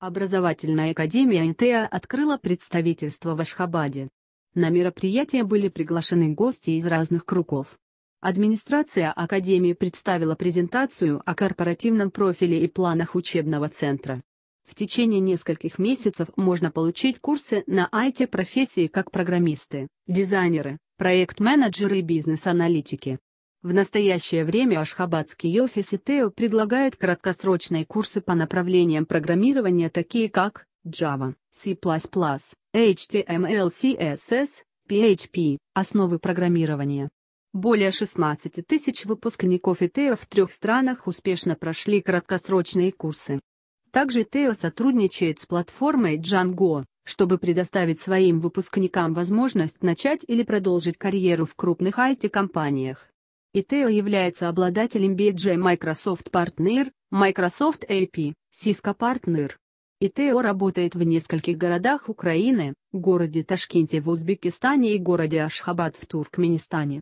Образовательная академия НТА открыла представительство в Ашхабаде. На мероприятие были приглашены гости из разных кругов. Администрация Академии представила презентацию о корпоративном профиле и планах учебного центра. В течение нескольких месяцев можно получить курсы на IT-профессии как программисты, дизайнеры, проект-менеджеры и бизнес-аналитики. В настоящее время Ашхабадский офис ИТЭО предлагает краткосрочные курсы по направлениям программирования такие как Java, C++, HTML, CSS, PHP, основы программирования. Более 16 тысяч выпускников ИТЭО в трех странах успешно прошли краткосрочные курсы. Также ИТЭО сотрудничает с платформой Django, чтобы предоставить своим выпускникам возможность начать или продолжить карьеру в крупных IT-компаниях и Тео является обладателем BJ Microsoft Partner, Microsoft AP, Cisco Partner. ИТО работает в нескольких городах Украины, городе Ташкенте в Узбекистане и городе Ашхабад в Туркменистане.